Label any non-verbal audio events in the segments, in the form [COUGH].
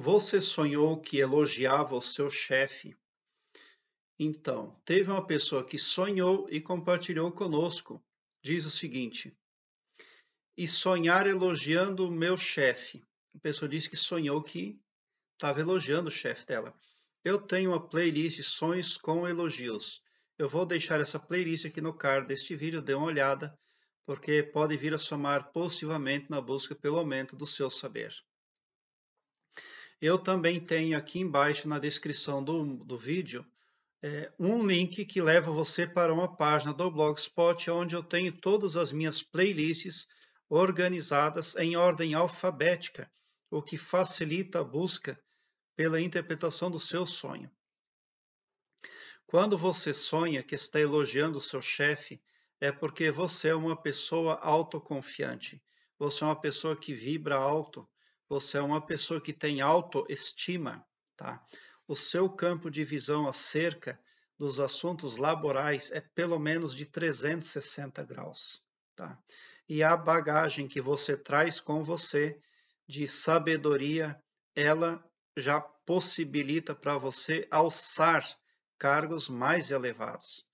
Você sonhou que elogiava o seu chefe. Então, teve uma pessoa que sonhou e compartilhou conosco. Diz o seguinte: E sonhar elogiando o meu chefe. A pessoa disse que sonhou que estava elogiando o chefe dela. Eu tenho uma playlist Sonhos com Elogios. Eu vou deixar essa playlist aqui no card deste vídeo, dê uma olhada, porque pode vir a somar positivamente na busca pelo aumento do seu saber. Eu também tenho aqui embaixo na descrição do, do vídeo é, um link que leva você para uma página do Blogspot onde eu tenho todas as minhas playlists organizadas em ordem alfabética, o que facilita a busca pela interpretação do seu sonho. Quando você sonha que está elogiando o seu chefe, é porque você é uma pessoa autoconfiante. Você é uma pessoa que vibra alto você é uma pessoa que tem autoestima, tá? O seu campo de visão acerca dos assuntos laborais é pelo menos de 360 graus, tá? E a bagagem que você traz com você de sabedoria, ela já possibilita para você alçar cargos mais elevados,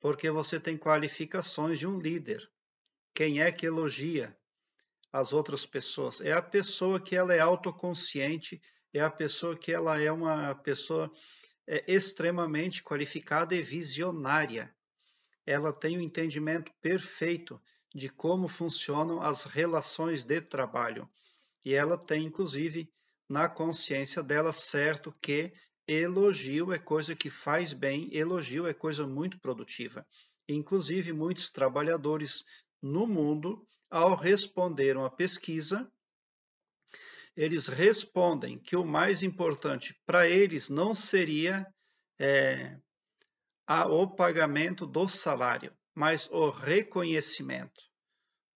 porque você tem qualificações de um líder. Quem é que elogia? as outras pessoas. É a pessoa que ela é autoconsciente, é a pessoa que ela é uma pessoa é, extremamente qualificada e visionária. Ela tem o um entendimento perfeito de como funcionam as relações de trabalho. E ela tem, inclusive, na consciência dela certo que elogio é coisa que faz bem, elogio é coisa muito produtiva. Inclusive, muitos trabalhadores no mundo ao responder uma pesquisa, eles respondem que o mais importante para eles não seria é, a, o pagamento do salário, mas o reconhecimento,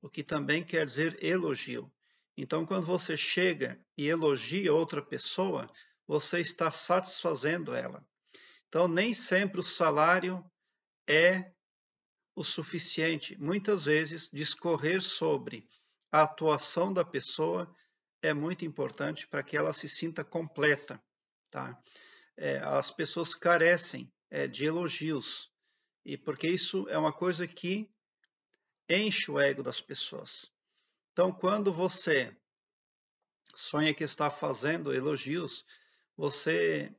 o que também quer dizer elogio. Então, quando você chega e elogia outra pessoa, você está satisfazendo ela. Então, nem sempre o salário é o suficiente, muitas vezes, discorrer sobre a atuação da pessoa é muito importante para que ela se sinta completa. Tá? É, as pessoas carecem é, de elogios, e porque isso é uma coisa que enche o ego das pessoas. Então, quando você sonha que está fazendo elogios, você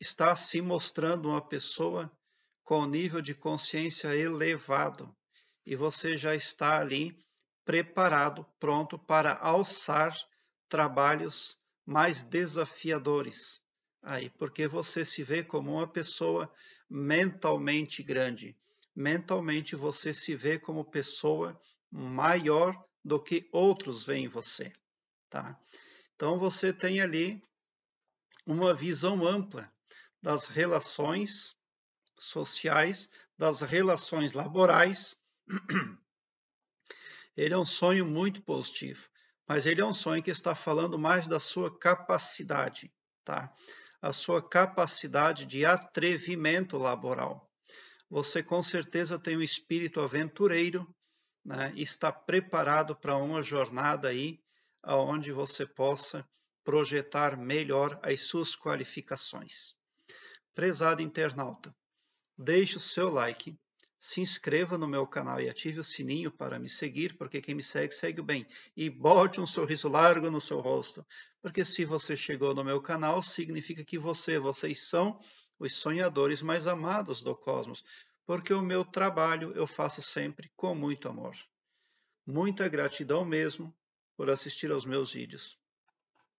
está se mostrando uma pessoa com nível de consciência elevado e você já está ali preparado, pronto para alçar trabalhos mais desafiadores. Aí, porque você se vê como uma pessoa mentalmente grande. Mentalmente você se vê como pessoa maior do que outros veem você, tá? Então você tem ali uma visão ampla das relações sociais, das relações laborais. [CLEARS THROAT] Ele é um sonho muito positivo, mas ele é um sonho que está falando mais da sua capacidade, tá? A sua capacidade de atrevimento laboral. Você com certeza tem um espírito aventureiro, né? Está preparado para uma jornada aí aonde você possa projetar melhor as suas qualificações. Prezado internauta, Deixe o seu like, se inscreva no meu canal e ative o sininho para me seguir, porque quem me segue, segue bem. E bote um sorriso largo no seu rosto, porque se você chegou no meu canal, significa que você, vocês são os sonhadores mais amados do cosmos, porque o meu trabalho eu faço sempre com muito amor. Muita gratidão mesmo por assistir aos meus vídeos.